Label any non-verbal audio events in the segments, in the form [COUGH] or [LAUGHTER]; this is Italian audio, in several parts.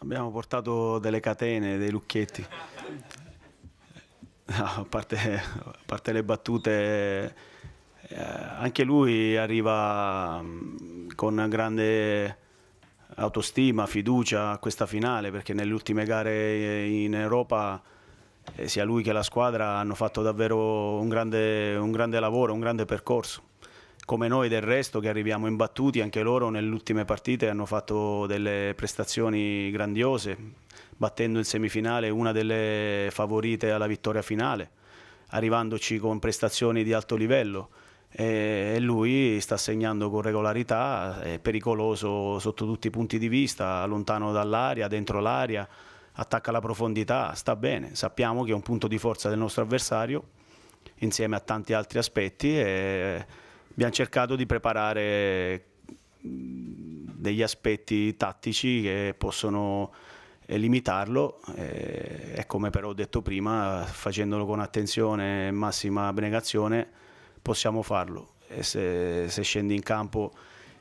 Abbiamo portato delle catene, dei lucchetti. No, a, parte, a, parte, le battute, eh, anche lui arriva mm, con grande autostima, fiducia a questa finale perché nelle ultime gare in Europa eh, sia lui che la squadra hanno fatto davvero un grande, un grande lavoro, un grande percorso come noi del resto che arriviamo imbattuti, anche loro nelle ultime partite hanno fatto delle prestazioni grandiose, battendo in semifinale una delle favorite alla vittoria finale, arrivandoci con prestazioni di alto livello e lui sta segnando con regolarità, è pericoloso sotto tutti i punti di vista, lontano dall'aria, dentro l'aria, attacca la profondità, sta bene, sappiamo che è un punto di forza del nostro avversario insieme a tanti altri aspetti. E abbiamo cercato di preparare degli aspetti tattici che possono eh, limitarlo, eh, è come però ho detto prima, facendolo con attenzione e massima abnegazione possiamo farlo e se, se scendi in campo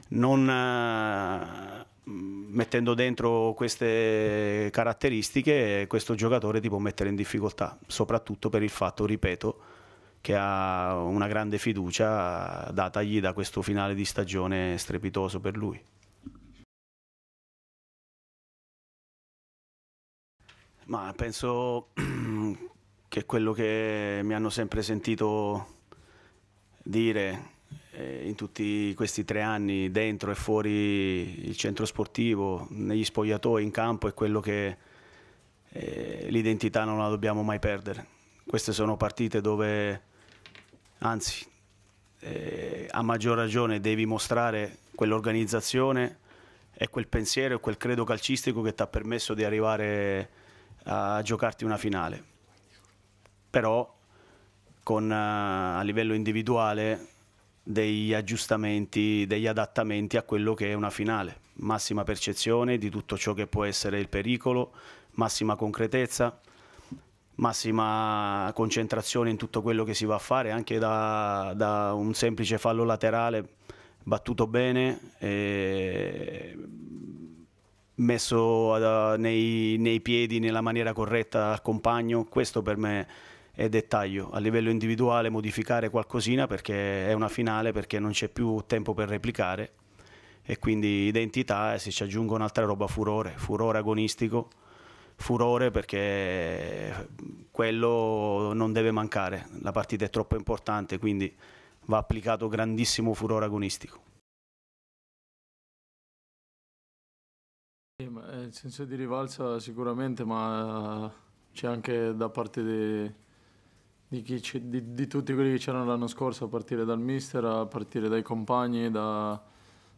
non eh, mettendo dentro queste caratteristiche questo giocatore ti può mettere in difficoltà, soprattutto per il fatto, ripeto, che ha una grande fiducia datagli da questo finale di stagione strepitoso per lui. Ma penso [CLEARS THROAT] che quello che mi hanno sempre sentito dire eh, in tutti questi tre anni, dentro e fuori il centro sportivo, negli spogliatoi, in campo, è quello che eh, l'identità non la dobbiamo mai perdere. Queste sono partite dove anzi eh, a maggior ragione devi mostrare quell'organizzazione e quel pensiero e quel credo calcistico che ti ha permesso di arrivare a giocarti una finale. Però con, eh, a livello individuale degli aggiustamenti, degli adattamenti a quello che è una finale. Massima percezione di tutto ciò che può essere il pericolo, massima concretezza massima concentrazione in tutto quello che si va a fare, anche da, da un semplice fallo laterale battuto bene, messo ad, nei, nei, piedi nella maniera corretta al compagno, questo per me è dettaglio. A livello individuale modificare qualcosina perché è una finale, perché non c'è più tempo per replicare e quindi identità e se ci aggiungo un'altra roba furore, furore agonistico furore perché eh, quello non deve mancare, la partita è troppo importante, quindi va applicato grandissimo furore agonistico. Eh, il senso di rivalsa sicuramente, ma eh, c'è anche da parte di, di, di, di tutti quelli che c'erano l'anno scorso, a partire dal mister, a partire dai compagni, da,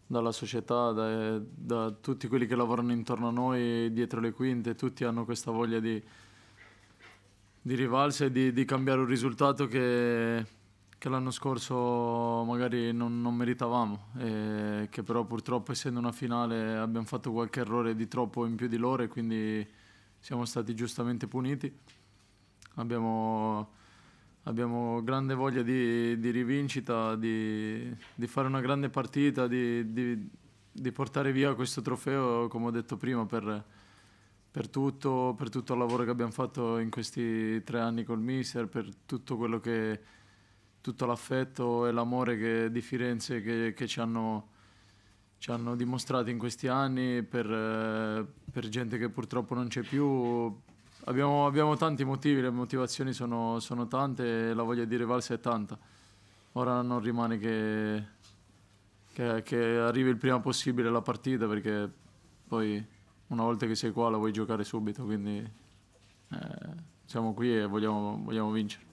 dalla società, da, da, tutti quelli che lavorano intorno a noi, dietro le quinte, tutti hanno questa voglia di, di rivalsa e di, di, cambiare un risultato che, che l'anno scorso magari non, non meritavamo, e che però purtroppo essendo una finale abbiamo fatto qualche errore di troppo in più di loro e quindi siamo stati giustamente puniti. Abbiamo abbiamo grande voglia di, di rivincita, di, di, fare una grande partita, di, di, portare via questo trofeo, come ho detto prima, per, per, tutto, per, tutto, il lavoro che abbiamo fatto in questi tre anni col mister, per tutto quello che tutto l'affetto e l'amore che, di Firenze che, che ci, hanno, ci, hanno, dimostrato in questi anni per, per gente che purtroppo non c'è più, Abbiamo, abbiamo, tanti motivi, le motivazioni sono, sono tante e la voglia di rivalsa è tanta. Ora non rimane che, che, che, arrivi il prima possibile la partita perché poi una volta che sei qua la vuoi giocare subito, quindi eh, siamo qui e vogliamo, vogliamo vincere.